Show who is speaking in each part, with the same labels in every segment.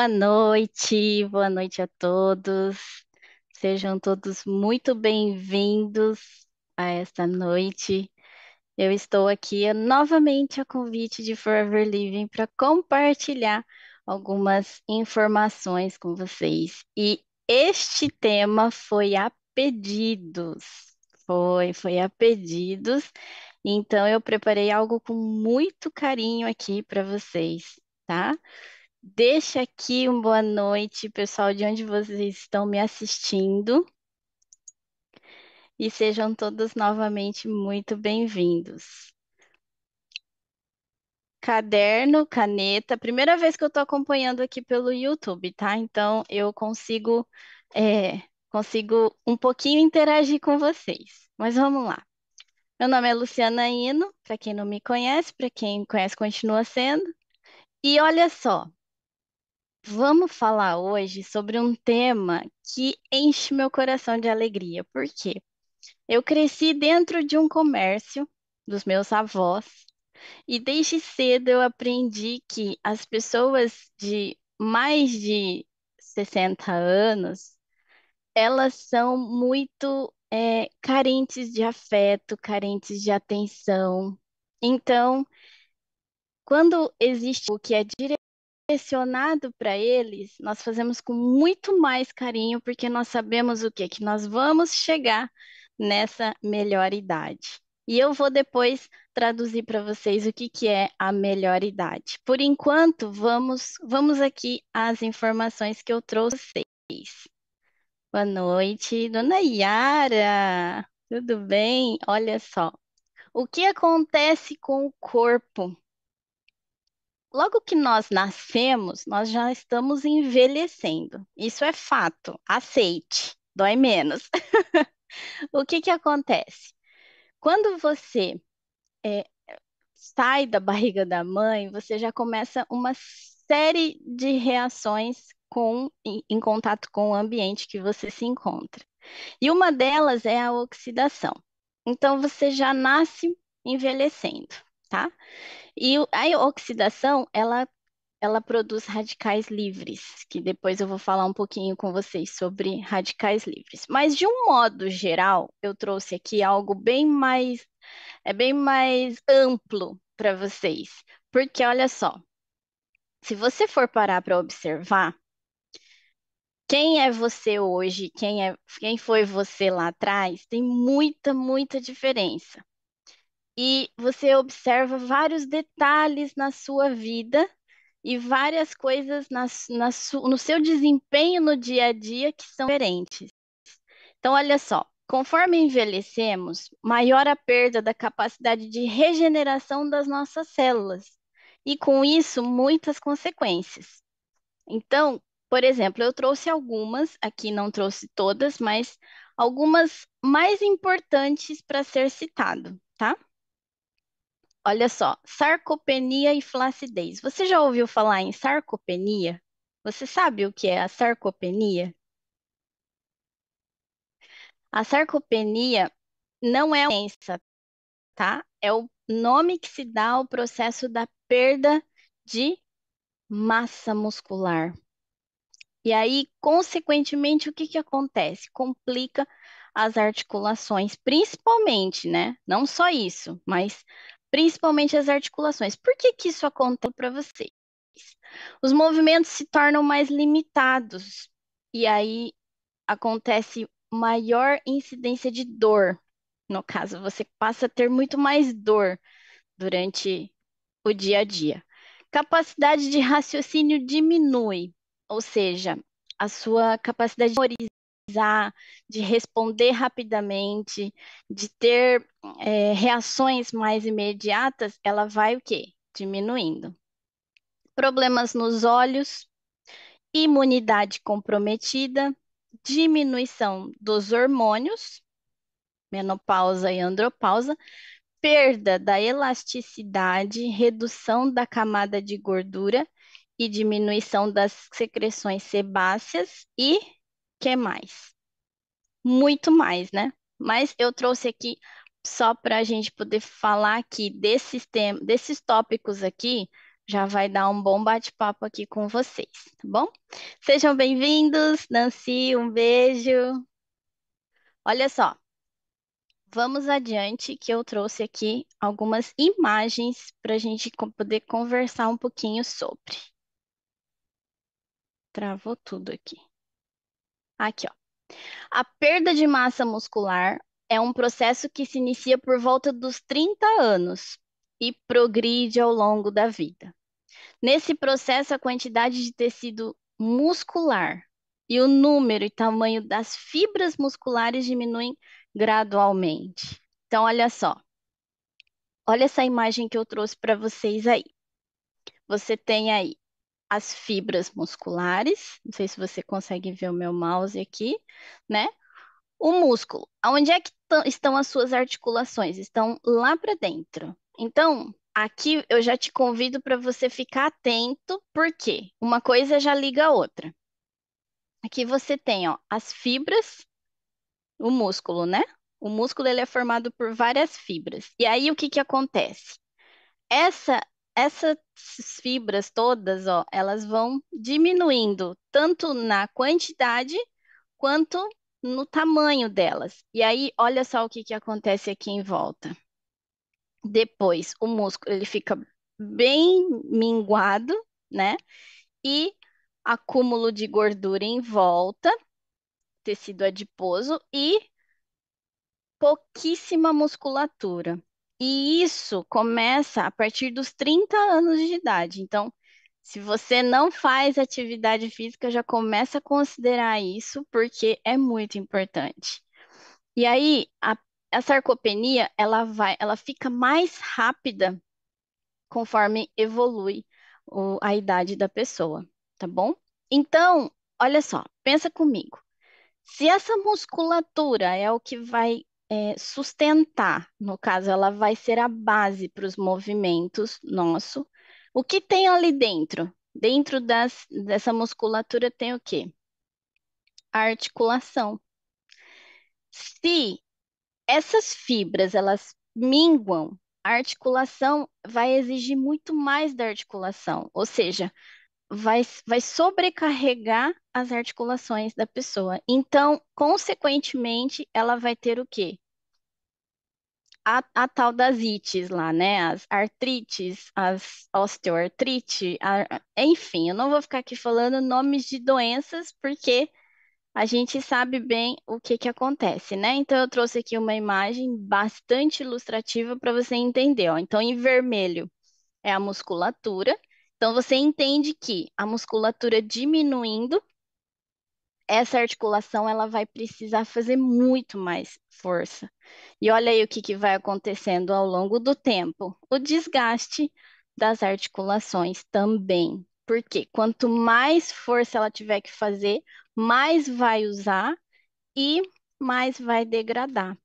Speaker 1: Boa noite, boa noite a todos. Sejam todos muito bem-vindos a esta noite. Eu estou aqui novamente a convite de Forever Living para compartilhar algumas informações com vocês. E este tema foi a pedidos. Foi, foi a pedidos. Então eu preparei algo com muito carinho aqui para vocês, tá? Deixa aqui uma boa noite, pessoal, de onde vocês estão me assistindo. E sejam todos novamente muito bem-vindos. Caderno, caneta. Primeira vez que eu estou acompanhando aqui pelo YouTube, tá? Então eu consigo, é, consigo um pouquinho interagir com vocês. Mas vamos lá. Meu nome é Luciana Hino, para quem não me conhece, para quem conhece, continua sendo. E olha só, Vamos falar hoje sobre um tema que enche meu coração de alegria, porque eu cresci dentro de um comércio dos meus avós e desde cedo eu aprendi que as pessoas de mais de 60 anos, elas são muito é, carentes de afeto, carentes de atenção. Então, quando existe o que é direito direcionado para eles, nós fazemos com muito mais carinho, porque nós sabemos o quê? Que nós vamos chegar nessa melhor idade. E eu vou depois traduzir para vocês o que, que é a melhor idade. Por enquanto, vamos, vamos aqui às informações que eu trouxe Boa noite, dona Yara! Tudo bem? Olha só. O que acontece com o corpo Logo que nós nascemos, nós já estamos envelhecendo. Isso é fato. Aceite, dói menos. o que, que acontece? Quando você é, sai da barriga da mãe, você já começa uma série de reações com, em, em contato com o ambiente que você se encontra. E uma delas é a oxidação. Então você já nasce envelhecendo tá? E a oxidação, ela, ela produz radicais livres, que depois eu vou falar um pouquinho com vocês sobre radicais livres. Mas de um modo geral, eu trouxe aqui algo bem mais é bem mais amplo para vocês, porque olha só, se você for parar para observar quem é você hoje, quem é, quem foi você lá atrás, tem muita, muita diferença e você observa vários detalhes na sua vida e várias coisas na, na su, no seu desempenho no dia a dia que são diferentes. Então, olha só, conforme envelhecemos, maior a perda da capacidade de regeneração das nossas células, e com isso, muitas consequências. Então, por exemplo, eu trouxe algumas, aqui não trouxe todas, mas algumas mais importantes para ser citado, tá? Olha só, sarcopenia e flacidez. Você já ouviu falar em sarcopenia? Você sabe o que é a sarcopenia? A sarcopenia não é doença, tá? É o nome que se dá ao processo da perda de massa muscular. E aí, consequentemente, o que que acontece? Complica as articulações, principalmente, né? Não só isso, mas principalmente as articulações. Por que, que isso acontece para vocês? Os movimentos se tornam mais limitados e aí acontece maior incidência de dor. No caso, você passa a ter muito mais dor durante o dia a dia. Capacidade de raciocínio diminui, ou seja, a sua capacidade de de responder rapidamente, de ter é, reações mais imediatas, ela vai o quê? Diminuindo. Problemas nos olhos, imunidade comprometida, diminuição dos hormônios, menopausa e andropausa, perda da elasticidade, redução da camada de gordura e diminuição das secreções sebáceas e que mais? Muito mais, né? Mas eu trouxe aqui só para a gente poder falar aqui desses, desses tópicos aqui, já vai dar um bom bate-papo aqui com vocês, tá bom? Sejam bem-vindos, Nancy, um beijo. Olha só, vamos adiante que eu trouxe aqui algumas imagens para a gente poder conversar um pouquinho sobre. Travou tudo aqui. Aqui, ó. A perda de massa muscular é um processo que se inicia por volta dos 30 anos e progride ao longo da vida. Nesse processo, a quantidade de tecido muscular e o número e tamanho das fibras musculares diminuem gradualmente. Então, olha só. Olha essa imagem que eu trouxe para vocês aí. Você tem aí as fibras musculares, não sei se você consegue ver o meu mouse aqui, né? O músculo, onde é que estão as suas articulações? Estão lá para dentro. Então, aqui eu já te convido para você ficar atento, porque uma coisa já liga a outra. Aqui você tem, ó, as fibras, o músculo, né? O músculo ele é formado por várias fibras. E aí o que que acontece? Essa essas fibras todas, ó, elas vão diminuindo tanto na quantidade quanto no tamanho delas. E aí, olha só o que, que acontece aqui em volta. Depois, o músculo ele fica bem minguado, né? E acúmulo de gordura em volta, tecido adiposo e pouquíssima musculatura. E isso começa a partir dos 30 anos de idade. Então, se você não faz atividade física, já começa a considerar isso, porque é muito importante. E aí, a, a sarcopenia, ela vai, ela fica mais rápida conforme evolui o, a idade da pessoa, tá bom? Então, olha só, pensa comigo. Se essa musculatura é o que vai é, sustentar, no caso, ela vai ser a base para os movimentos nosso. O que tem ali dentro? Dentro das, dessa musculatura tem o quê? A articulação. Se essas fibras elas minguam, a articulação vai exigir muito mais da articulação, ou seja, vai, vai sobrecarregar as articulações da pessoa. Então, consequentemente, ela vai ter o quê? A, a tal das ites lá, né? As artrites, as osteoartrite, a, enfim, eu não vou ficar aqui falando nomes de doenças, porque a gente sabe bem o que, que acontece, né? Então, eu trouxe aqui uma imagem bastante ilustrativa para você entender. Ó. Então, em vermelho é a musculatura, então, você entende que a musculatura diminuindo, essa articulação ela vai precisar fazer muito mais força. E olha aí o que, que vai acontecendo ao longo do tempo: o desgaste das articulações também. Porque quanto mais força ela tiver que fazer, mais vai usar e mais vai degradar.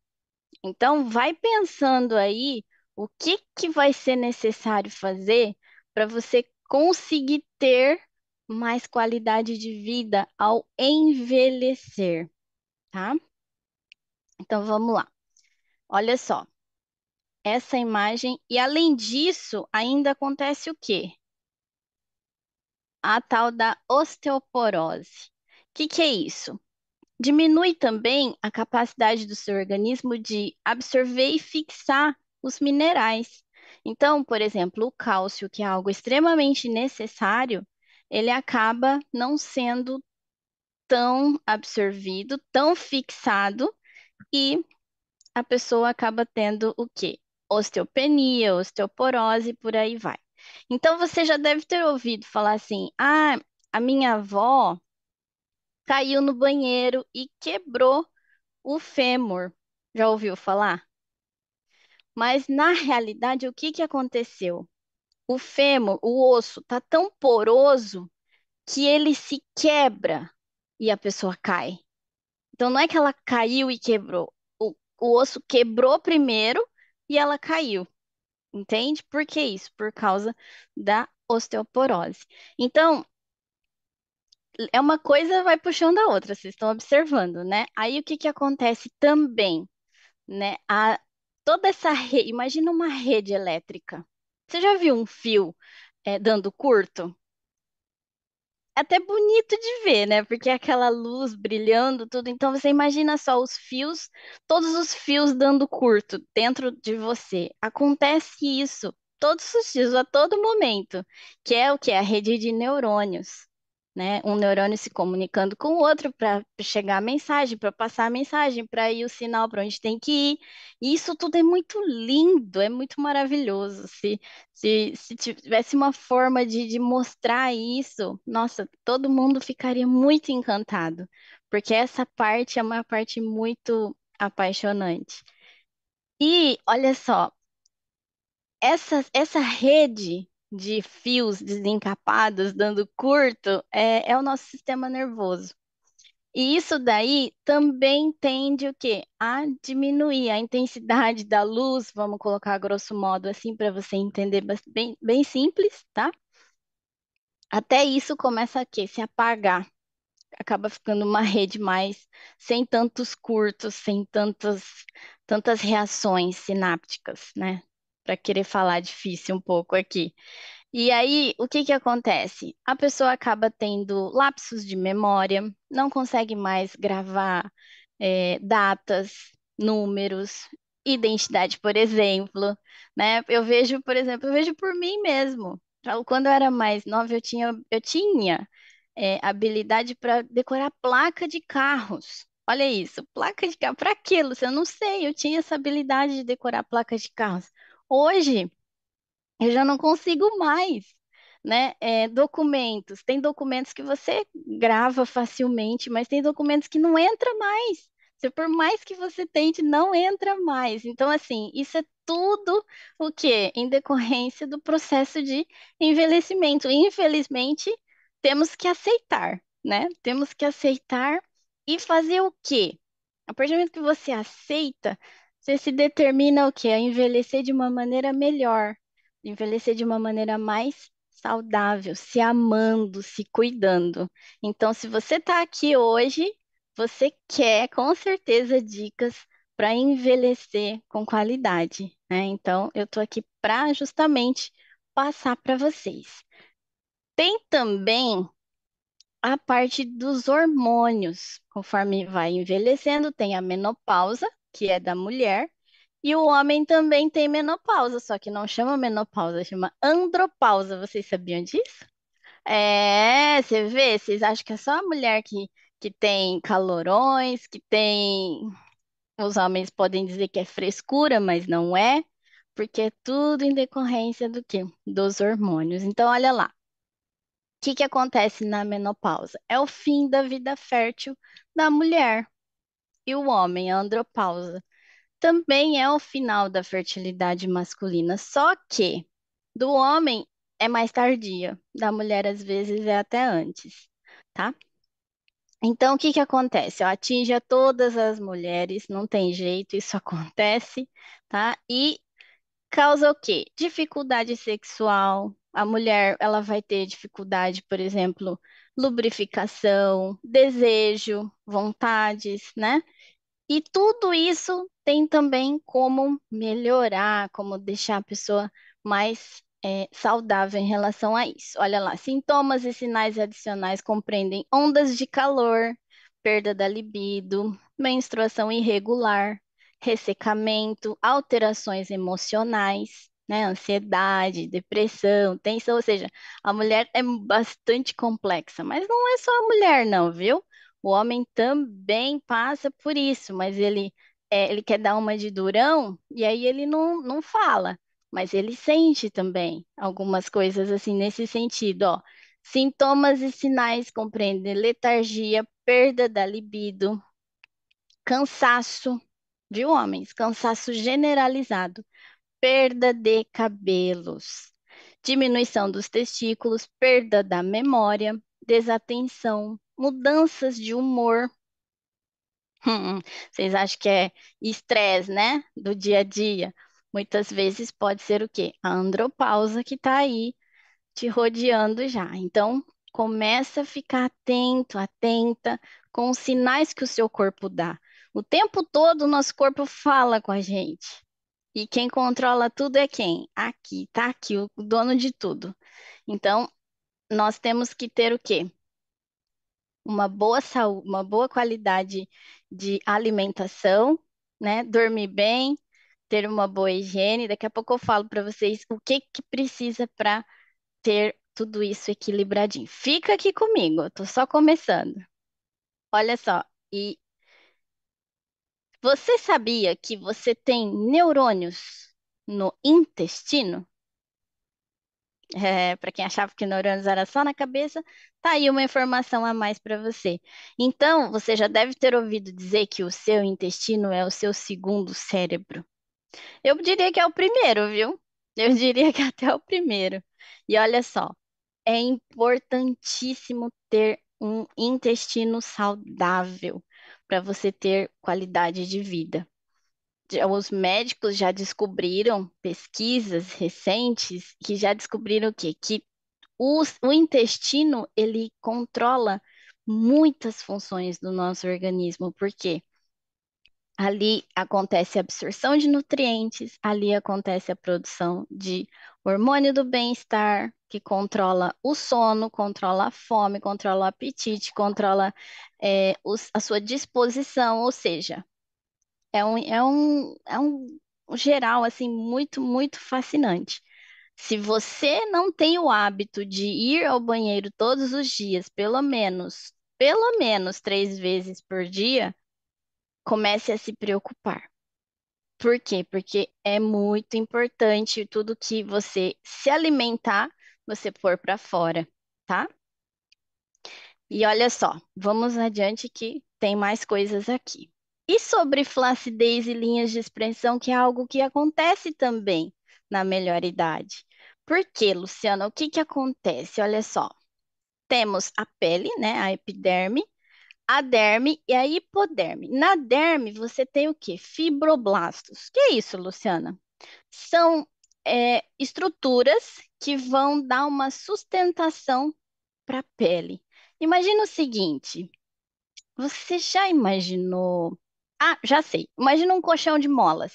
Speaker 1: Então, vai pensando aí o que, que vai ser necessário fazer para você conseguir ter mais qualidade de vida ao envelhecer, tá? Então vamos lá. Olha só. Essa imagem e além disso, ainda acontece o quê? A tal da osteoporose. O que, que é isso? Diminui também a capacidade do seu organismo de absorver e fixar os minerais. Então, por exemplo, o cálcio, que é algo extremamente necessário, ele acaba não sendo tão absorvido, tão fixado, e a pessoa acaba tendo o quê? Osteopenia, osteoporose, por aí vai. Então, você já deve ter ouvido falar assim: ah, a minha avó caiu no banheiro e quebrou o fêmur. Já ouviu falar? Mas na realidade, o que que aconteceu? O fêmur, o osso, tá tão poroso que ele se quebra e a pessoa cai. Então não é que ela caiu e quebrou. O, o osso quebrou primeiro e ela caiu. Entende? Por que isso? Por causa da osteoporose. Então, é uma coisa vai puxando a outra, vocês estão observando, né? Aí o que que acontece também, né? A, toda essa rede, imagina uma rede elétrica. Você já viu um fio é, dando curto? É até bonito de ver, né? Porque é aquela luz brilhando, tudo. Então você imagina só os fios, todos os fios dando curto dentro de você. Acontece isso todos os dias, a todo momento, que é o que? A rede de neurônios né? Um neurônio se comunicando com o outro para chegar a mensagem, para passar a mensagem, para ir o sinal para onde tem que ir. E isso tudo é muito lindo, é muito maravilhoso. Se, se, se tivesse uma forma de, de mostrar isso, nossa, todo mundo ficaria muito encantado, porque essa parte é uma parte muito apaixonante. E olha só, essa, essa rede de fios desencapados dando curto é, é o nosso sistema nervoso. E isso daí também tende o quê? A diminuir a intensidade da luz, vamos colocar grosso modo assim para você entender bem, bem simples, tá? Até isso começa a quê? Se apagar. Acaba ficando uma rede mais sem tantos curtos, sem tantas tantas reações sinápticas, né? para querer falar difícil um pouco aqui. E aí, o que que acontece? A pessoa acaba tendo lapsos de memória, não consegue mais gravar é, datas, números, identidade, por exemplo, né? Eu vejo, por exemplo, eu vejo por mim mesmo. Quando eu era mais nova, eu tinha, eu tinha é, habilidade para decorar placa de carros. Olha isso, placa de carro, para aquilo, eu não sei, eu tinha essa habilidade de decorar placa de carros. Hoje, eu já não consigo mais. Né? É, documentos. Tem documentos que você grava facilmente, mas tem documentos que não entra mais. Se por mais que você tente, não entra mais. Então, assim, isso é tudo o que? Em decorrência do processo de envelhecimento. Infelizmente, temos que aceitar, né? Temos que aceitar e fazer o quê? A partir do momento que você aceita, você se determina o quê? A envelhecer de uma maneira melhor, envelhecer de uma maneira mais saudável, se amando, se cuidando. Então, se você está aqui hoje, você quer com certeza dicas para envelhecer com qualidade, né? Então, eu estou aqui para justamente passar para vocês. Tem também a parte dos hormônios. Conforme vai envelhecendo, tem a menopausa, que é da mulher, e o homem também tem menopausa, só que não chama menopausa, chama andropausa. Vocês sabiam disso? É, você vê, vocês acham que é só a mulher que, que tem calorões, que tem. Os homens podem dizer que é frescura, mas não é, porque é tudo em decorrência do quê? Dos hormônios. Então, olha lá. O que que acontece na menopausa? É o fim da vida fértil da mulher e o homem, a andropausa, também é o final da fertilidade masculina, só que do homem é mais tardia, da mulher às vezes é até antes, tá? Então, o que que acontece? eu atinge a todas as mulheres, não tem jeito, isso acontece, tá? E causa o quê? Dificuldade sexual. A mulher, ela vai ter dificuldade, por exemplo, lubrificação, desejo, vontades, né? E tudo isso tem também como melhorar, como deixar a pessoa mais é, saudável em relação a isso. Olha lá, sintomas e sinais adicionais compreendem ondas de calor, perda da libido, menstruação irregular, ressecamento, alterações emocionais, né? Ansiedade, depressão, tensão, ou seja, a mulher é bastante complexa, mas não é só a mulher, não, viu? O homem também passa por isso, mas ele é, ele quer dar uma de durão e aí ele não, não fala, mas ele sente também algumas coisas assim nesse sentido, ó. Sintomas e sinais compreendem letargia, perda da libido, cansaço, viu homens, cansaço generalizado, perda de cabelos, diminuição dos testículos, perda da memória, desatenção, mudanças de humor. Hum, vocês acham que é estresse, né? Do dia a dia. Muitas vezes pode ser o quê? A andropausa que está aí te rodeando já. Então, começa a ficar atento, atenta com os sinais que o seu corpo dá. O tempo todo o nosso corpo fala com a gente. E quem controla tudo é quem? Aqui, tá aqui, o dono de tudo. Então, nós temos que ter o quê? Uma boa saúde, uma boa qualidade de alimentação, né? Dormir bem, ter uma boa higiene. Daqui a pouco eu falo para vocês o que que precisa para ter tudo isso equilibradinho. Fica aqui comigo, eu tô só começando. Olha só, e você sabia que você tem neurônios no intestino? É, para quem achava que neurônios era só na cabeça, tá aí uma informação a mais para você. Então, você já deve ter ouvido dizer que o seu intestino é o seu segundo cérebro. Eu diria que é o primeiro, viu? Eu diria que é até o primeiro. E olha só, é importantíssimo ter um intestino saudável para você ter qualidade de vida. Os médicos já descobriram pesquisas recentes que já descobriram o quê? Que o, o intestino ele controla muitas funções do nosso organismo. Por quê? Ali acontece a absorção de nutrientes, ali acontece a produção de hormônio do bem-estar, que controla o sono, controla a fome, controla o apetite, controla é, os, a sua disposição, ou seja, é um, é um, é um geral assim muito, muito fascinante. Se você não tem o hábito de ir ao banheiro todos os dias, pelo menos, pelo menos três vezes por dia, comece a se preocupar. Por quê? Porque é muito importante tudo que você se alimentar você pôr para fora, tá? E olha só, vamos adiante que tem mais coisas aqui. E sobre flacidez e linhas de expressão, que é algo que acontece também na melhor idade. Por quê, Luciana? O que que acontece? Olha só. Temos a pele, né, a epiderme, a derme e a hipoderme. Na derme, você tem o quê? Fibroblastos. Que é isso, Luciana? São é, estruturas que vão dar uma sustentação para a pele. Imagina o seguinte: você já imaginou? Ah, já sei. Imagina um colchão de molas.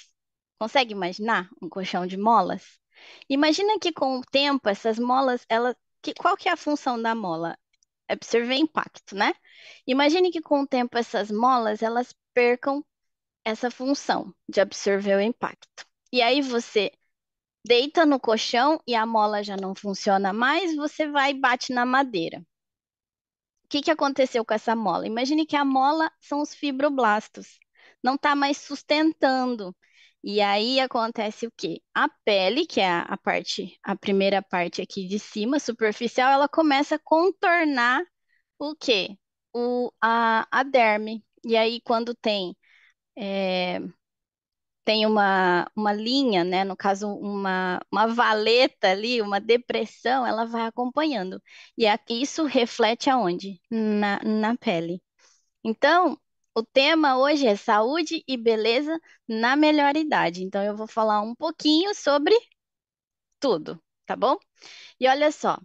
Speaker 1: Consegue imaginar um colchão de molas? Imagina que com o tempo essas molas, que, qual que é a função da mola? É absorver impacto, né? Imagine que com o tempo essas molas elas percam essa função de absorver o impacto. E aí você deita no colchão e a mola já não funciona mais, você vai e bate na madeira. O que, que aconteceu com essa mola? Imagine que a mola são os fibroblastos, não está mais sustentando. E aí acontece o quê? A pele, que é a parte, a primeira parte aqui de cima, superficial, ela começa a contornar o quê? O, a, a derme. E aí, quando tem é, tem uma, uma linha, né? no caso, uma, uma valeta ali, uma depressão, ela vai acompanhando. E aqui, isso reflete aonde? Na, na pele. Então, o tema hoje é saúde e beleza na melhor idade. Então, eu vou falar um pouquinho sobre tudo, tá bom? E olha só,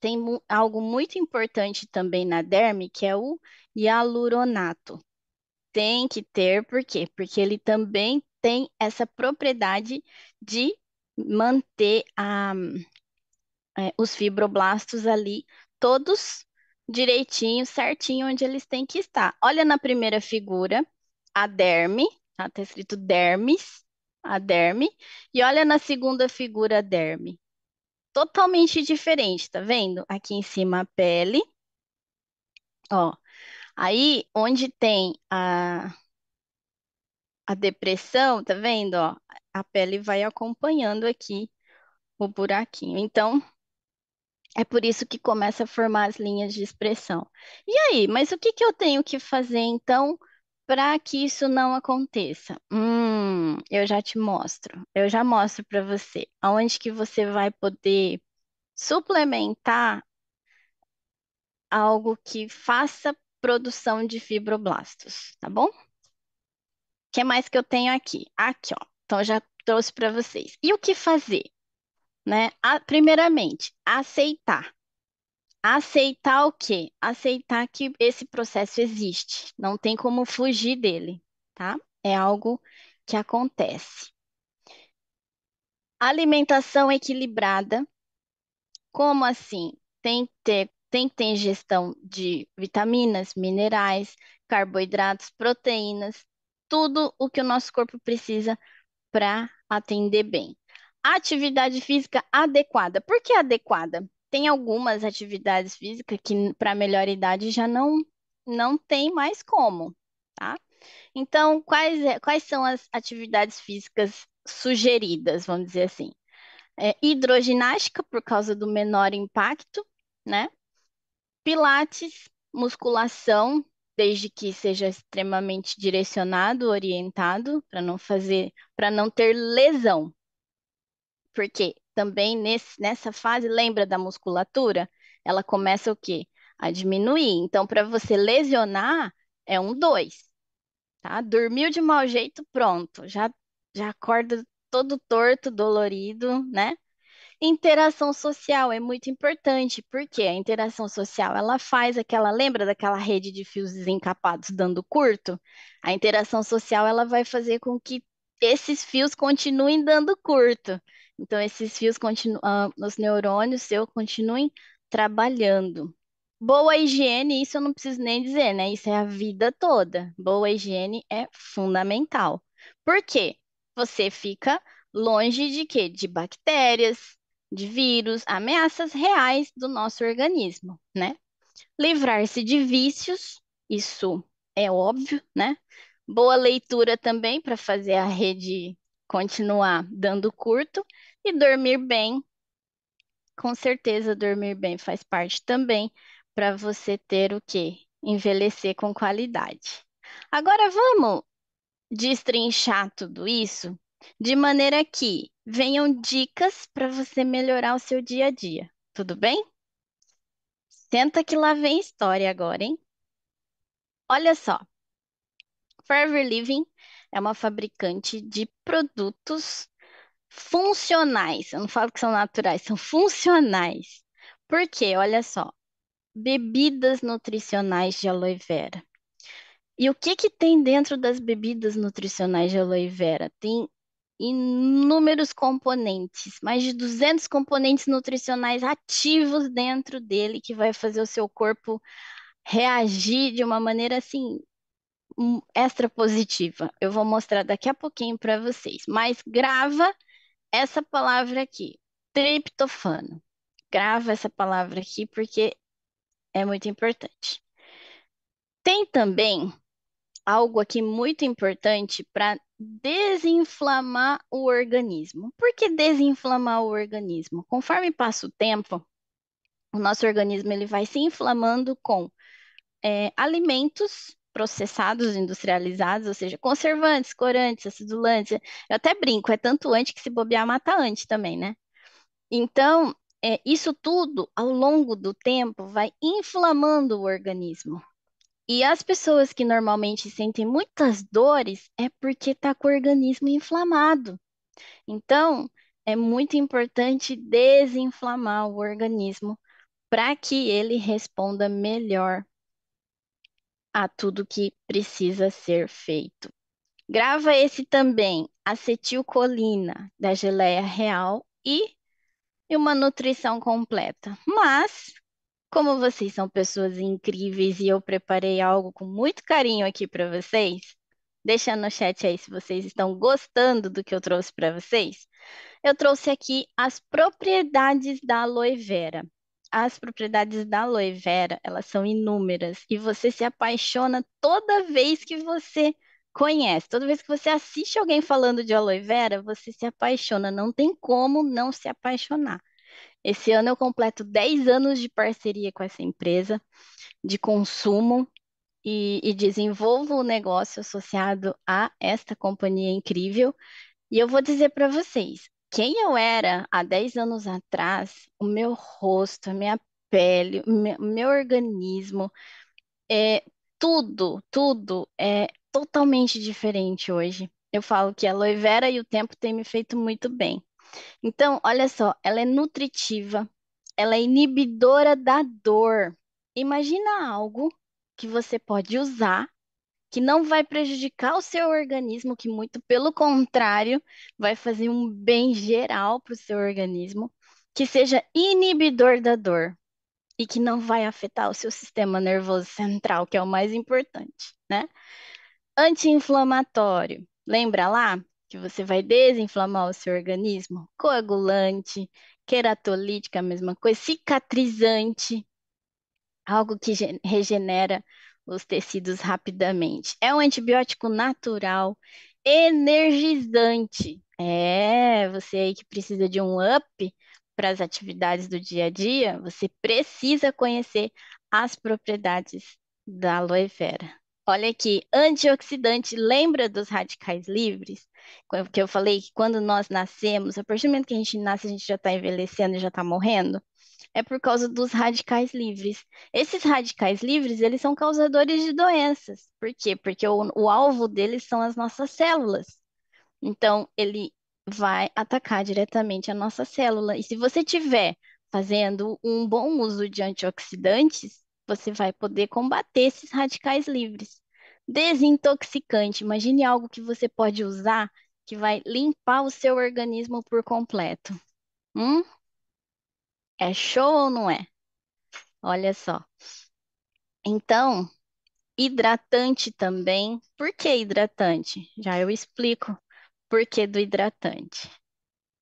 Speaker 1: tem algo muito importante também na derme, que é o hialuronato. Tem que ter, por quê? Porque ele também tem essa propriedade de manter a, é, os fibroblastos ali todos direitinho, certinho onde eles têm que estar. Olha na primeira figura, a derme, tá? tá escrito dermis, a derme, e olha na segunda figura, a derme. Totalmente diferente, tá vendo? Aqui em cima a pele, ó, Aí, onde tem a, a depressão, tá vendo, ó? A pele vai acompanhando aqui o buraquinho. Então, é por isso que começa a formar as linhas de expressão. E aí, mas o que que eu tenho que fazer então para que isso não aconteça? Hum, eu já te mostro. Eu já mostro para você aonde que você vai poder suplementar algo que faça produção de fibroblastos, tá bom? O que mais que eu tenho aqui? Aqui, ó. Então, já trouxe para vocês. E o que fazer? Né? A, primeiramente, aceitar. Aceitar o quê? Aceitar que esse processo existe. Não tem como fugir dele, tá? É algo que acontece. Alimentação equilibrada. Como assim? Tem que ter tem que ter ingestão de vitaminas, minerais, carboidratos, proteínas, tudo o que o nosso corpo precisa para atender bem. Atividade física adequada. Por que adequada? Tem algumas atividades físicas que para melhor idade já não não tem mais como, tá? Então, quais, é, quais são as atividades físicas sugeridas, vamos dizer assim? É, hidroginástica, por causa do menor impacto, né? Pilates, musculação, desde que seja extremamente direcionado, orientado, para não fazer, para não ter lesão. Porque também nesse, nessa fase, lembra da musculatura? Ela começa o quê? A diminuir. Então, para você lesionar, é um dois. Tá? Dormiu de mau jeito, pronto. Já, já acorda todo torto, dolorido, né? Interação social é muito importante, porque a interação social ela faz aquela, lembra daquela rede de fios desencapados dando curto? A interação social ela vai fazer com que esses fios continuem dando curto. Então, esses fios continuam, ah, os neurônios seu continuem trabalhando. Boa higiene, isso eu não preciso nem dizer, né? Isso é a vida toda. Boa higiene é fundamental. Por quê? Você fica longe de quê? De bactérias, de vírus, ameaças reais do nosso organismo, né? Livrar-se de vícios, isso é óbvio, né? Boa leitura também para fazer a rede continuar dando curto e dormir bem. Com certeza dormir bem faz parte também para você ter o quê? Envelhecer com qualidade. Agora vamos destrinchar tudo isso de maneira que venham dicas para você melhorar o seu dia a dia, tudo bem? Senta que lá vem história agora, hein? Olha só, Forever Living é uma fabricante de produtos funcionais. Eu não falo que são naturais, são funcionais. Por quê? Olha só, bebidas nutricionais de aloe vera. E o que que tem dentro das bebidas nutricionais de aloe vera? Tem inúmeros componentes, mais de 200 componentes nutricionais ativos dentro dele que vai fazer o seu corpo reagir de uma maneira assim hum, extra positiva. Eu vou mostrar daqui a pouquinho para vocês, mas grava essa palavra aqui, triptofano. Grava essa palavra aqui porque é muito importante. Tem também algo aqui muito importante para desinflamar o organismo. Por que desinflamar o organismo? Conforme passa o tempo, o nosso organismo ele vai se inflamando com é, alimentos processados, industrializados, ou seja, conservantes, corantes, acidulantes. Eu até brinco, é tanto antes que se bobear mata antes também, né? Então, é, isso tudo, ao longo do tempo, vai inflamando o organismo. E as pessoas que normalmente sentem muitas dores é porque está com o organismo inflamado. Então, é muito importante desinflamar o organismo para que ele responda melhor a tudo que precisa ser feito. Grava esse também, acetilcolina da geleia real e uma nutrição completa. Mas como vocês são pessoas incríveis e eu preparei algo com muito carinho aqui para vocês, deixa no chat aí se vocês estão gostando do que eu trouxe para vocês. Eu trouxe aqui as propriedades da aloe vera. As propriedades da aloe vera, elas são inúmeras e você se apaixona toda vez que você conhece. Toda vez que você assiste alguém falando de aloe vera, você se apaixona. Não tem como não se apaixonar. Esse ano eu completo 10 anos de parceria com essa empresa de consumo e, e desenvolvo o um negócio associado a esta companhia incrível. E eu vou dizer para vocês, quem eu era há 10 anos atrás, o meu rosto, a minha pele, o meu, meu organismo, é, tudo, tudo é totalmente diferente hoje. Eu falo que a aloe vera e o tempo têm me feito muito bem. Então, olha só, ela é nutritiva, ela é inibidora da dor. Imagina algo que você pode usar que não vai prejudicar o seu organismo, que muito pelo contrário, vai fazer um bem geral para o seu organismo, que seja inibidor da dor e que não vai afetar o seu sistema nervoso central, que é o mais importante, né? Anti-inflamatório. Lembra lá? que você vai desinflamar o seu organismo, coagulante, queratolítica, a mesma coisa, cicatrizante, algo que regenera os tecidos rapidamente. É um antibiótico natural, energizante. É, você aí que precisa de um up para as atividades do dia a dia, você precisa conhecer as propriedades da aloe vera. Olha aqui, antioxidante, lembra dos radicais livres? Que eu falei que quando nós nascemos, a partir do momento que a gente nasce, a gente já está envelhecendo e já está morrendo? É por causa dos radicais livres. Esses radicais livres, eles são causadores de doenças. Por quê? Porque o, o alvo deles são as nossas células. Então, ele vai atacar diretamente a nossa célula. E se você tiver fazendo um bom uso de antioxidantes, você vai poder combater esses radicais livres. Desintoxicante, imagine algo que você pode usar que vai limpar o seu organismo por completo. Hum? É show ou não é? Olha só. Então, hidratante também. Por que hidratante? Já eu explico por que do hidratante.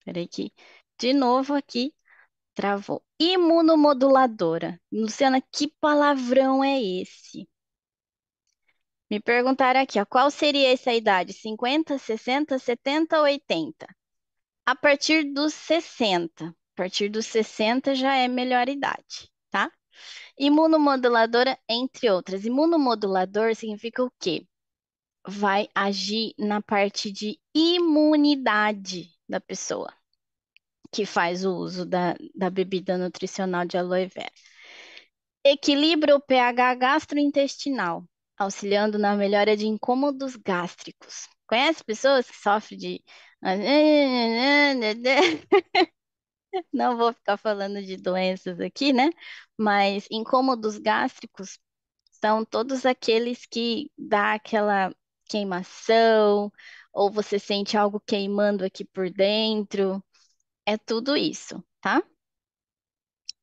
Speaker 1: Peraí que, de novo aqui, Travou. Imunomoduladora. Luciana, que palavrão é esse? Me perguntaram aqui, ó, qual seria essa idade? 50, 60, 70 ou 80? A partir dos 60. A partir dos 60 já é melhor idade, tá? Imunomoduladora, entre outras. Imunomodulador significa o quê? Vai agir na parte de imunidade da pessoa que faz o uso da, da bebida nutricional de aloe vera. Equilibra o pH gastrointestinal, auxiliando na melhora de incômodos gástricos. Conhece pessoas que sofrem de. Não vou ficar falando de doenças aqui, né? Mas incômodos gástricos são todos aqueles que dá aquela queimação, ou você sente algo queimando aqui por dentro, é tudo isso, tá?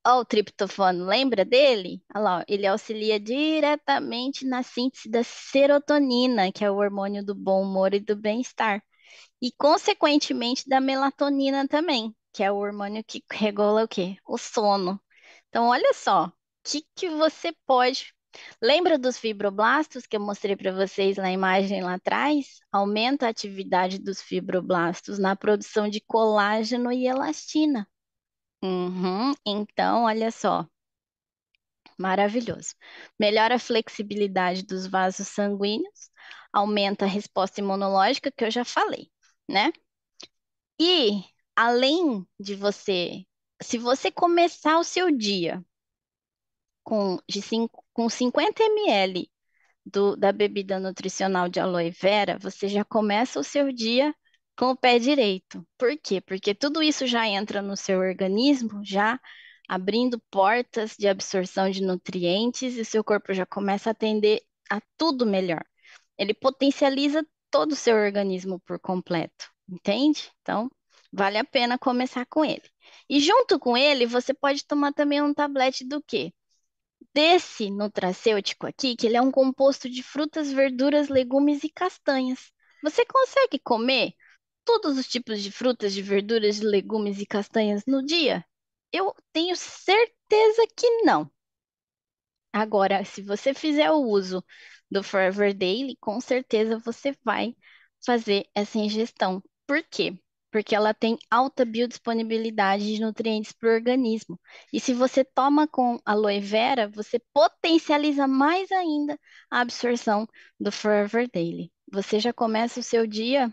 Speaker 1: Ó, o triptofano, lembra dele? Olha lá, ele auxilia diretamente na síntese da serotonina, que é o hormônio do bom humor e do bem-estar. E, consequentemente, da melatonina também, que é o hormônio que regula o quê? O sono. Então, olha só, o que, que você pode Lembra dos fibroblastos que eu mostrei para vocês na imagem lá atrás? Aumenta a atividade dos fibroblastos na produção de colágeno e elastina. Uhum, então, olha só. Maravilhoso. Melhora a flexibilidade dos vasos sanguíneos, aumenta a resposta imunológica, que eu já falei, né? E, além de você, se você começar o seu dia com, de cinco, com 50 ml do, da bebida nutricional de aloe vera, você já começa o seu dia com o pé direito. Por quê? Porque tudo isso já entra no seu organismo, já abrindo portas de absorção de nutrientes e seu corpo já começa a atender a tudo melhor. Ele potencializa todo o seu organismo por completo, entende? Então, vale a pena começar com ele. E junto com ele, você pode tomar também um tablete do quê? desse nutracêutico aqui, que ele é um composto de frutas, verduras, legumes e castanhas. Você consegue comer todos os tipos de frutas, de verduras, de legumes e castanhas no dia? Eu tenho certeza que não. Agora, se você fizer o uso do Forever Daily, com certeza você vai fazer essa ingestão. Por quê? porque ela tem alta biodisponibilidade de nutrientes para o organismo. E se você toma com aloe vera, você potencializa mais ainda a absorção do Forever Daily. Você já começa o seu dia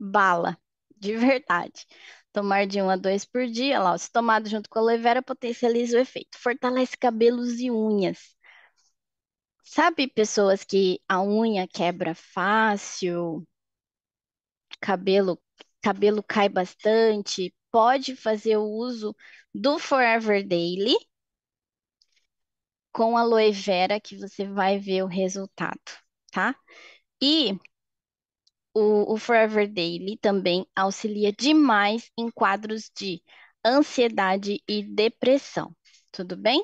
Speaker 1: bala, de verdade. Tomar de um a dois por dia, lá, se tomado junto com aloe vera, potencializa o efeito. Fortalece cabelos e unhas. Sabe pessoas que a unha quebra fácil, cabelo, cabelo cai bastante, pode fazer o uso do Forever Daily com aloe vera que você vai ver o resultado, tá? E o, o Forever Daily também auxilia demais em quadros de ansiedade e depressão, tudo bem?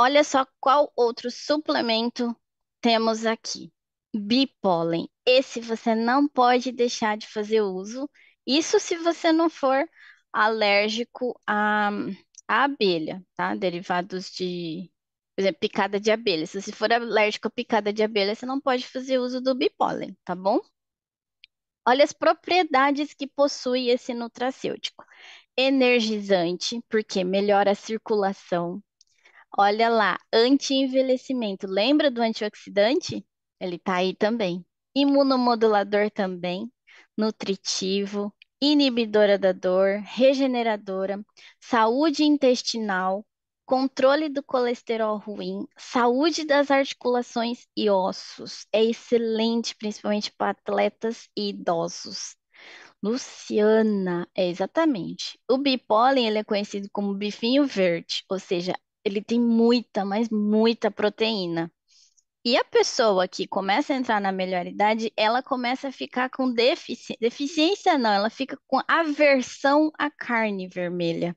Speaker 1: Olha só qual outro suplemento temos aqui. Bipólen. Esse você não pode deixar de fazer uso. Isso se você não for alérgico à, à abelha, tá? Derivados de, por exemplo, picada de abelha. Se você for alérgico à picada de abelha, você não pode fazer uso do bipólen, tá bom? Olha as propriedades que possui esse nutracêutico energizante, porque melhora a circulação, Olha lá, anti-envelhecimento. Lembra do antioxidante? Ele está aí também. Imunomodulador também, nutritivo, inibidora da dor, regeneradora, saúde intestinal, controle do colesterol ruim, saúde das articulações e ossos. É excelente, principalmente para atletas e idosos. Luciana, é exatamente. O bipólen ele é conhecido como bifinho verde, ou seja, ele tem muita, mas muita proteína. E a pessoa que começa a entrar na melhor idade, ela começa a ficar com defici... deficiência, não, ela fica com aversão à carne vermelha.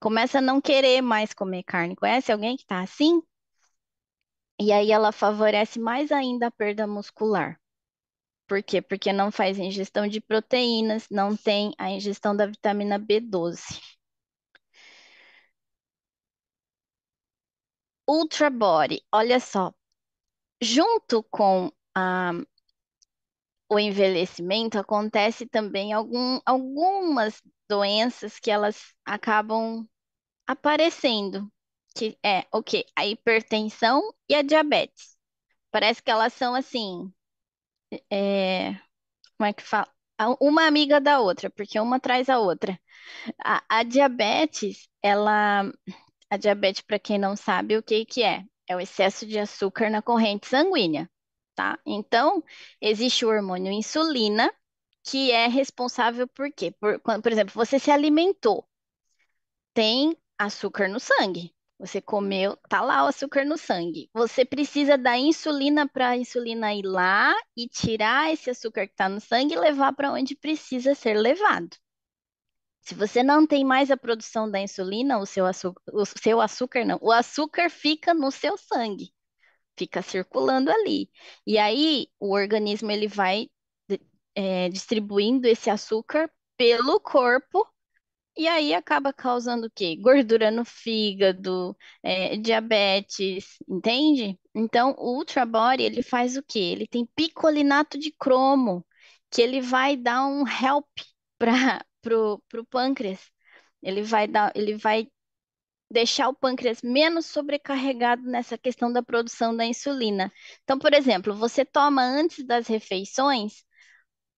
Speaker 1: Começa a não querer mais comer carne. Conhece alguém que está assim? E aí ela favorece mais ainda a perda muscular. Por quê? Porque não faz ingestão de proteínas, não tem a ingestão da vitamina B12. Ultra Body, olha só, junto com a, o envelhecimento acontece também algum, algumas doenças que elas acabam aparecendo, que é o okay, que? A hipertensão e a diabetes. Parece que elas são assim, é, como é que fala? Uma amiga da outra, porque uma traz a outra. A, a diabetes, ela a diabetes, para quem não sabe, o que, que é? É o excesso de açúcar na corrente sanguínea, tá? Então, existe o hormônio insulina, que é responsável por quê? Por, por exemplo, você se alimentou, tem açúcar no sangue. Você comeu, tá lá o açúcar no sangue. Você precisa da insulina para a insulina ir lá e tirar esse açúcar que está no sangue e levar para onde precisa ser levado. Se você não tem mais a produção da insulina, o seu, o seu açúcar não, o açúcar fica no seu sangue, fica circulando ali. E aí o organismo ele vai é, distribuindo esse açúcar pelo corpo e aí acaba causando o quê? Gordura no fígado, é, diabetes, entende? Então, o Ultra Body, ele faz o quê? Ele tem picolinato de cromo, que ele vai dar um help para pro, pro pâncreas. Ele vai dar, ele vai deixar o pâncreas menos sobrecarregado nessa questão da produção da insulina. Então, por exemplo, você toma antes das refeições,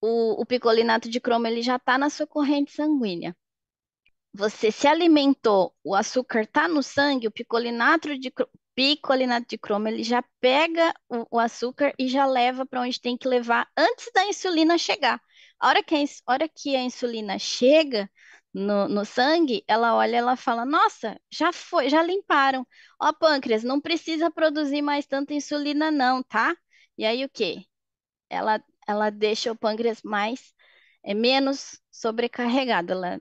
Speaker 1: o, o picolinato de cromo ele já está na sua corrente sanguínea. Você se alimentou, o açúcar está no sangue, o picolinato de, picolinato de cromo ele já pega o, o açúcar e já leva para onde tem que levar antes da insulina chegar. A hora que a, hora que a insulina chega no, no sangue, ela olha, ela fala: Nossa, já foi, já limparam. Ó, pâncreas, não precisa produzir mais tanta insulina, não, tá? E aí o quê? Ela, ela deixa o pâncreas mais é menos sobrecarregado, ela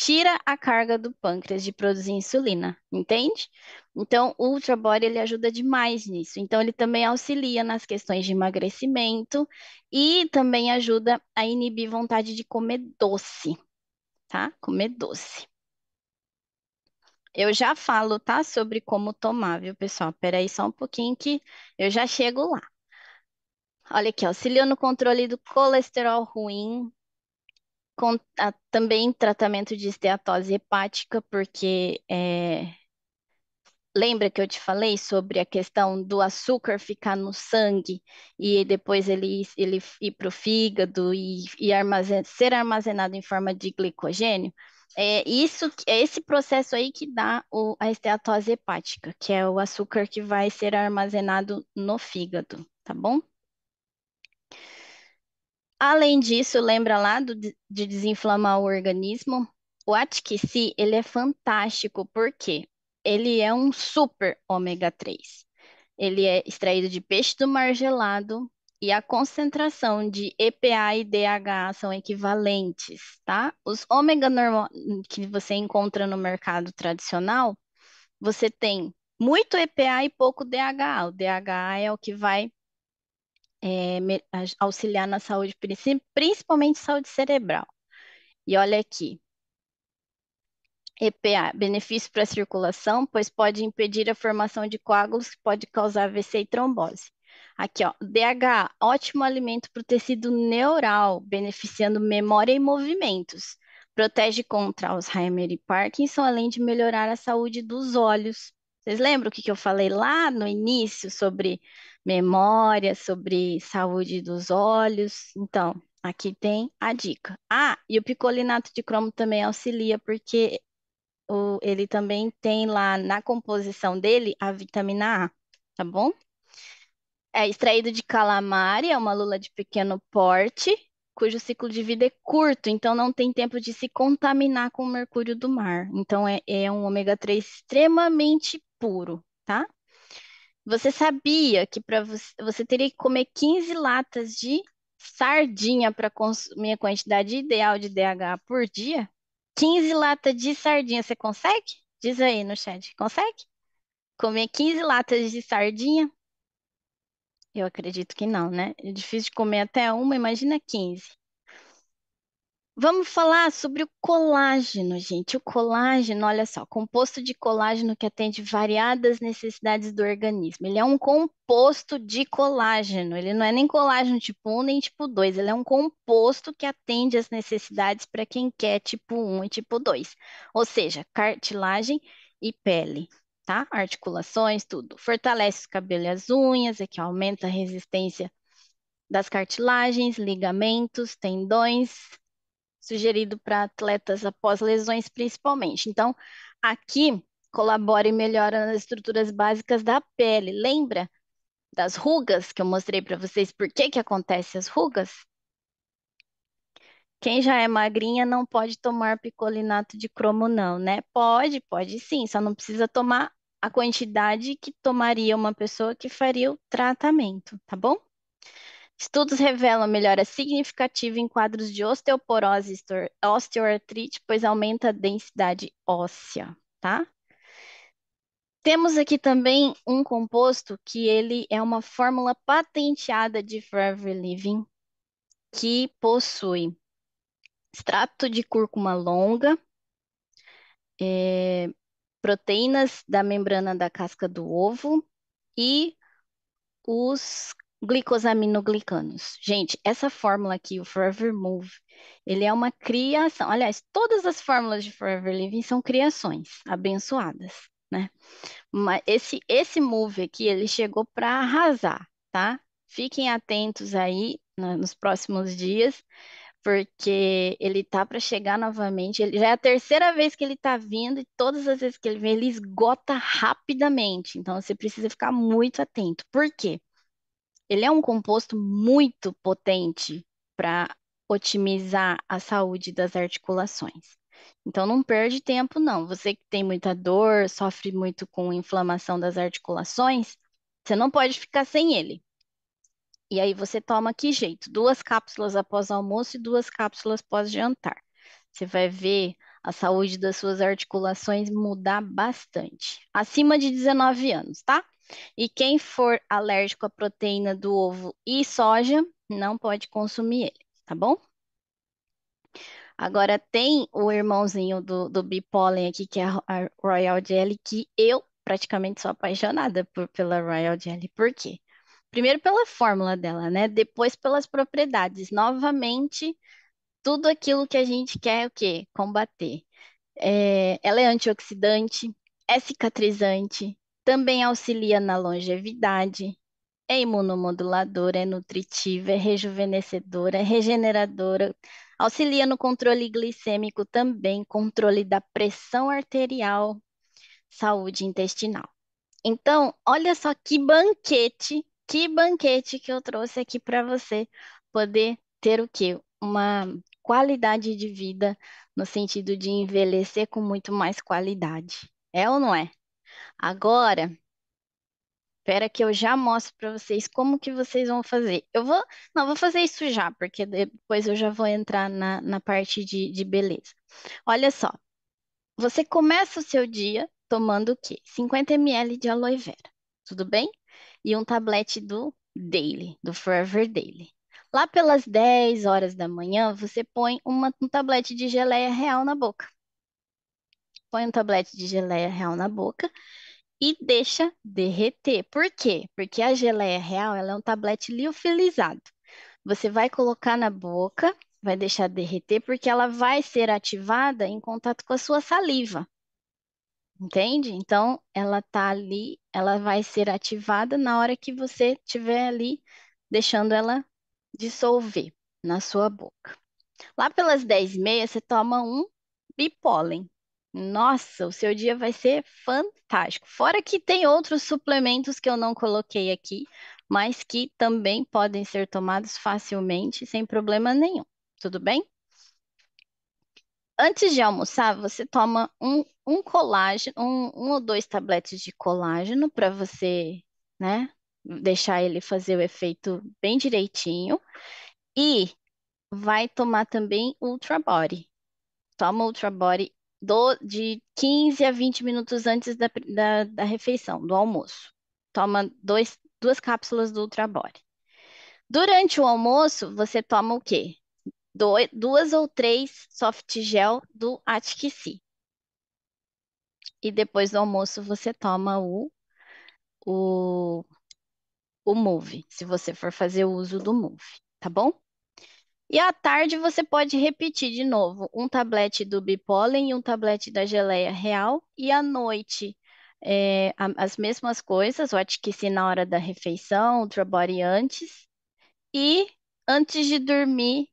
Speaker 1: tira a carga do pâncreas de produzir insulina, entende? Então, o Ultra Body ele ajuda demais nisso. Então, ele também auxilia nas questões de emagrecimento e também ajuda a inibir vontade de comer doce, tá? Comer doce. Eu já falo, tá, sobre como tomar, viu, pessoal? Peraí só um pouquinho que eu já chego lá. Olha aqui, auxilia no controle do colesterol ruim, com, a, também tratamento de esteatose hepática, porque é, lembra que eu te falei sobre a questão do açúcar ficar no sangue e depois ele, ele ir para o fígado e, e armazen, ser armazenado em forma de glicogênio? É, isso, é esse processo aí que dá o, a esteatose hepática, que é o açúcar que vai ser armazenado no fígado, tá bom? Além disso, lembra lá do, de desinflamar o organismo? O Atkissi, ele é fantástico, porque Ele é um super ômega 3. Ele é extraído de peixe do mar gelado e a concentração de EPA e DHA são equivalentes, tá? Os ômega normal que você encontra no mercado tradicional, você tem muito EPA e pouco DHA. O DHA é o que vai é, auxiliar na saúde, principalmente saúde cerebral. E olha aqui. EPA, benefício para a circulação, pois pode impedir a formação de coágulos que pode causar AVC e trombose. Aqui, ó, DHA, ótimo alimento para o tecido neural, beneficiando memória e movimentos. Protege contra Alzheimer e Parkinson, além de melhorar a saúde dos olhos. Vocês lembram o que, que eu falei lá no início sobre memória, sobre saúde dos olhos. Então, aqui tem a dica. Ah, e o picolinato de cromo também auxilia, porque o, ele também tem lá na composição dele a vitamina A, tá bom? É extraído de calamari, é uma lula de pequeno porte, cujo ciclo de vida é curto, então não tem tempo de se contaminar com o mercúrio do mar. Então é, é um ômega 3 extremamente puro, tá? Você sabia que para você, você teria que comer 15 latas de sardinha para consumir a quantidade ideal de DH por dia? 15 latas de sardinha, você consegue? Diz aí no chat, consegue? Comer 15 latas de sardinha? Eu acredito que não, né? É difícil de comer até uma, imagina 15. Vamos falar sobre o colágeno, gente. O colágeno, olha só, composto de colágeno que atende variadas necessidades do organismo. Ele é um composto de colágeno, ele não é nem colágeno tipo 1 nem tipo 2, ele é um composto que atende as necessidades para quem quer tipo 1 e tipo 2, ou seja, cartilagem e pele. Tá? Articulações, tudo. Fortalece o cabelo e as unhas, é que aumenta a resistência das cartilagens, ligamentos, tendões, sugerido para atletas após lesões, principalmente. Então, aqui colabora e melhora nas estruturas básicas da pele. Lembra das rugas que eu mostrei para vocês? Por que que acontece as rugas? Quem já é magrinha não pode tomar picolinato de cromo, não, né? Pode, pode sim, só não precisa tomar a quantidade que tomaria uma pessoa que faria o tratamento, tá bom? Estudos revelam melhora significativa em quadros de osteoporose e osteoartrite, pois aumenta a densidade óssea, tá? Temos aqui também um composto que ele é uma fórmula patenteada de Forever Living, que possui extrato de cúrcuma longa, é, proteínas da membrana da casca do ovo e os glicosaminoglicanos. Gente, essa fórmula aqui, o Forever Move, ele é uma criação. Aliás, todas as fórmulas de Forever Living são criações abençoadas, né? Mas esse, esse move aqui, ele chegou para arrasar, tá? Fiquem atentos aí né, nos próximos dias, porque ele tá para chegar novamente. Ele já é a terceira vez que ele tá vindo e todas as vezes que ele vem, ele esgota rapidamente. Então você precisa ficar muito atento. Por quê? ele é um composto muito potente para otimizar a saúde das articulações. Então não perde tempo não. Você que tem muita dor, sofre muito com inflamação das articulações, você não pode ficar sem ele. E aí você toma que jeito? Duas cápsulas após almoço e duas cápsulas pós jantar. Você vai ver a saúde das suas articulações mudar bastante. Acima de 19 anos, tá? E quem for alérgico à proteína do ovo e soja, não pode consumir ele, tá bom? Agora tem o irmãozinho do, do Bipolen aqui, que é a Royal Jelly, que eu praticamente sou apaixonada por, pela Royal Jelly. Por quê? Primeiro pela fórmula dela, né? Depois pelas propriedades. Novamente, tudo aquilo que a gente quer o quê? Combater. É, ela é antioxidante, é cicatrizante, também auxilia na longevidade, é imunomoduladora, é nutritiva, é rejuvenescedora, é regeneradora, auxilia no controle glicêmico também, controle da pressão arterial, saúde intestinal. Então, olha só que banquete, que banquete que eu trouxe aqui para você poder ter o quê? Uma qualidade de vida no sentido de envelhecer com muito mais qualidade. É ou não é? Agora, espera que eu já mostro para vocês como que vocês vão fazer. Eu vou, não, vou fazer isso já, porque depois eu já vou entrar na, na parte de, de beleza. Olha só, você começa o seu dia tomando o quê? 50 ml de aloe vera, tudo bem? E um tablete do Daily, do Forever Daily. Lá pelas 10 horas da manhã, você põe uma, um tablete de geleia real na boca põe um tablete de geleia real na boca e deixa derreter. Por quê? Porque a geleia real ela é um tablete liofilizado. Você vai colocar na boca, vai deixar derreter, porque ela vai ser ativada em contato com a sua saliva. Entende? Então, ela tá ali, ela vai ser ativada na hora que você estiver ali, deixando ela dissolver na sua boca. Lá pelas 10 e meia, você toma um bipólen, nossa, o seu dia vai ser fantástico. Fora que tem outros suplementos que eu não coloquei aqui, mas que também podem ser tomados facilmente, sem problema nenhum. Tudo bem? Antes de almoçar, você toma um, um colágeno, um, um ou dois tabletes de colágeno para você, né, deixar ele fazer o efeito bem direitinho. E vai tomar também Ultra Body. Toma Ultra Body do, de 15 a 20 minutos antes da, da, da refeição, do almoço. Toma dois, duas cápsulas do Ultrabore. Durante o almoço, você toma o quê? Do, duas ou três soft gel do Atkisi. E depois do almoço, você toma o, o, o Move, se você for fazer o uso do Move, tá bom? E à tarde você pode repetir de novo um tablete do bipólen e um tablete da geleia real. E à noite é, as mesmas coisas, o se na hora da refeição, o trabody antes. E antes de dormir,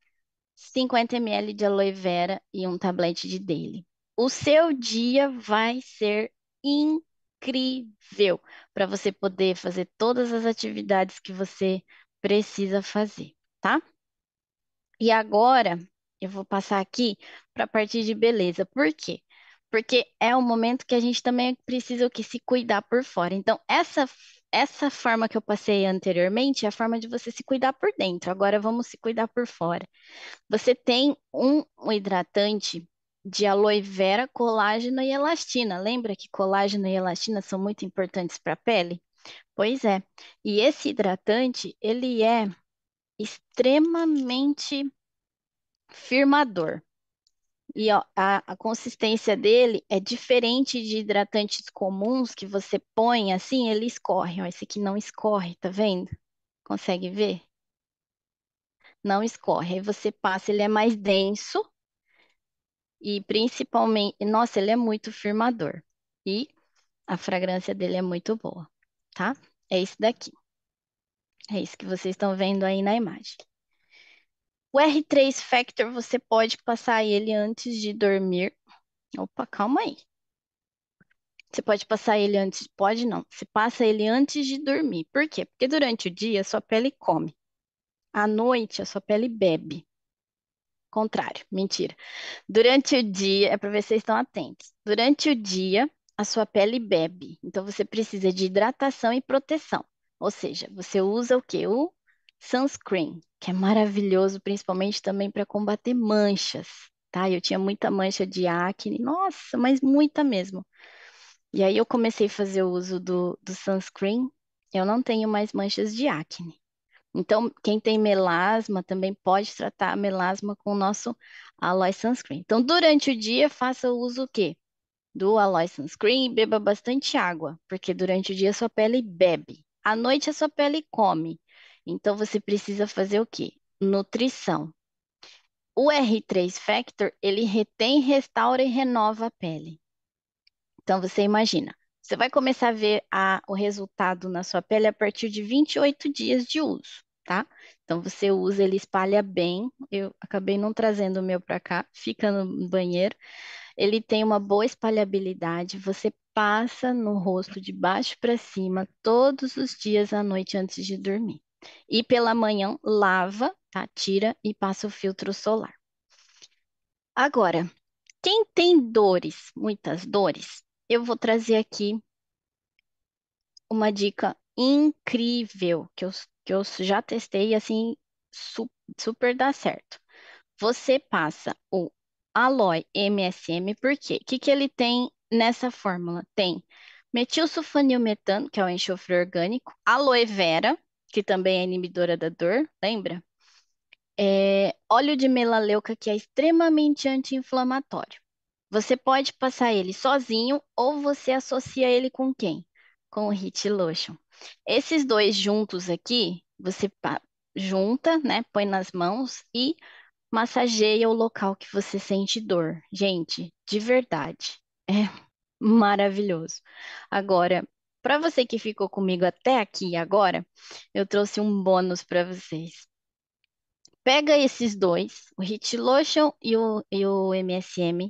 Speaker 1: 50 ml de aloe vera e um tablete de daily. O seu dia vai ser incrível para você poder fazer todas as atividades que você precisa fazer, tá? E agora eu vou passar aqui para a parte de beleza. Por quê? Porque é o momento que a gente também precisa o que se cuidar por fora. Então, essa essa forma que eu passei anteriormente é a forma de você se cuidar por dentro. Agora vamos se cuidar por fora. Você tem um, um hidratante de aloe vera, colágeno e elastina. Lembra que colágeno e elastina são muito importantes para a pele? Pois é. E esse hidratante, ele é extremamente firmador. E ó, a, a, consistência dele é diferente de hidratantes comuns que você põe assim, ele escorre. Ó, esse aqui não escorre, tá vendo? Consegue ver? Não escorre. Aí você passa, ele é mais denso e principalmente, nossa, ele é muito firmador. E a fragrância dele é muito boa, tá? É esse daqui. É isso que vocês estão vendo aí na imagem. O R3 Factor, você pode passar ele antes de dormir. Opa, calma aí. Você pode passar ele antes, pode não. Você passa ele antes de dormir. Por quê? Porque durante o dia a sua pele come. À noite a sua pele bebe. Contrário, mentira. Durante o dia, é para ver se vocês estão atentos. Durante o dia, a sua pele bebe. Então você precisa de hidratação e proteção. Ou seja, você usa o que? O sunscreen, que é maravilhoso, principalmente também para combater manchas, tá? Eu tinha muita mancha de acne, nossa, mas muita mesmo. E aí eu comecei a fazer o uso do, do sunscreen, eu não tenho mais manchas de acne. Então, quem tem melasma também pode tratar a melasma com o nosso Aloe Sunscreen. Então, durante o dia, faça o uso o quê? Do Aloe Sunscreen, e beba bastante água, porque durante o dia sua pele bebe. À noite a sua pele come. Então você precisa fazer o quê? Nutrição. O R3 Factor, ele retém, restaura e renova a pele. Então você imagina, você vai começar a ver a, o resultado na sua pele a partir de 28 dias de uso, tá? Então você usa, ele espalha bem. Eu acabei não trazendo o meu para cá, fica no banheiro. Ele tem uma boa espalhabilidade, você passa no rosto de baixo para cima todos os dias à noite antes de dormir. E pela manhã lava, tá? Tira e passa o filtro solar. Agora, quem tem dores, muitas dores, eu vou trazer aqui uma dica incrível que eu, que eu já testei e assim su super dá certo. Você passa o Aloe MSM, por quê? O que, que ele tem nessa fórmula tem metilsulfonilmetano, que é o enxofre orgânico, aloe vera, que também é inibidora da dor, lembra? É, óleo de melaleuca, que é extremamente anti-inflamatório. Você pode passar ele sozinho ou você associa ele com quem? Com o Heat Lotion. Esses dois juntos aqui, você junta, né? Põe nas mãos e massageia o local que você sente dor. Gente, de verdade, é maravilhoso. Agora, para você que ficou comigo até aqui agora, eu trouxe um bônus para vocês. Pega esses dois, o Hit Lotion e o, e o MSM,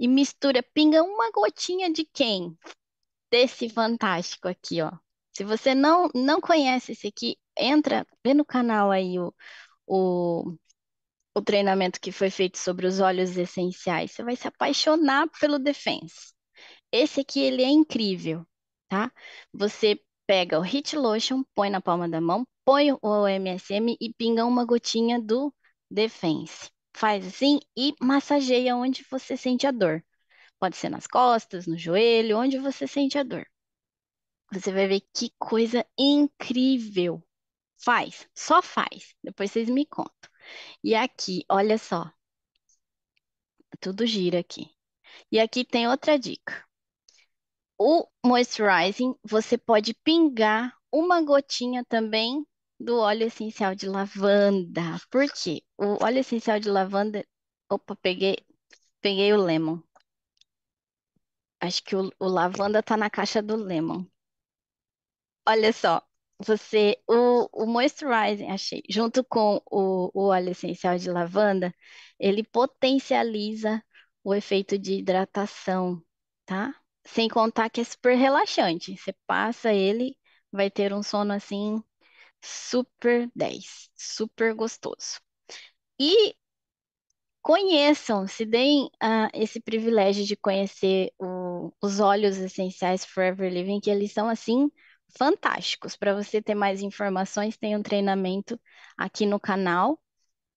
Speaker 1: e mistura, pinga uma gotinha de quem? Desse fantástico aqui, ó. Se você não, não conhece esse aqui, entra, vê no canal aí o, o o treinamento que foi feito sobre os óleos essenciais. Você vai se apaixonar pelo Defense. Esse aqui, ele é incrível, tá? Você pega o Heat Lotion, põe na palma da mão, põe o MSM e pinga uma gotinha do Defense. Faz assim e massageia onde você sente a dor. Pode ser nas costas, no joelho, onde você sente a dor. Você vai ver que coisa incrível. Faz, só faz. Depois vocês me contam. E aqui, olha só. Tudo gira aqui. E aqui tem outra dica. O moisturizing, você pode pingar uma gotinha também do óleo essencial de lavanda. Por quê? O óleo essencial de lavanda. Opa, peguei, peguei o lemon. Acho que o, o lavanda tá na caixa do lemon. Olha só, você, o, o moisturizing, achei, junto com o, o óleo essencial de lavanda, ele potencializa o efeito de hidratação, tá? Sem contar que é super relaxante. Você passa ele, vai ter um sono assim super 10, super gostoso. E conheçam, se deem uh, esse privilégio de conhecer o, os óleos essenciais Forever Living, que eles são assim fantásticos. Para você ter mais informações, tem um treinamento aqui no canal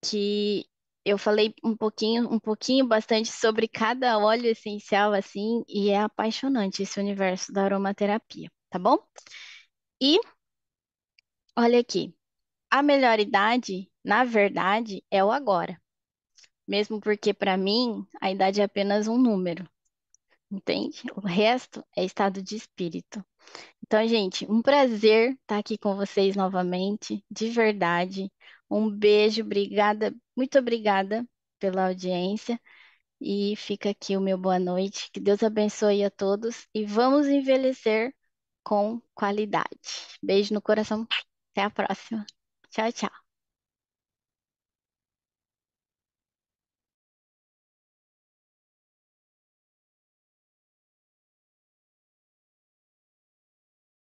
Speaker 1: que eu falei um pouquinho, um pouquinho bastante sobre cada óleo essencial assim, e é apaixonante esse universo da aromaterapia, tá bom? E olha aqui, a melhor idade, na verdade, é o agora. Mesmo porque para mim a idade é apenas um número. Entende? O resto é estado de espírito. Então, gente, um prazer estar aqui com vocês novamente, de verdade. Um beijo, obrigada, muito obrigada pela audiência. E fica aqui o meu boa noite. Que Deus abençoe a todos e vamos envelhecer com qualidade. Beijo no coração. Até a próxima. Tchau, tchau.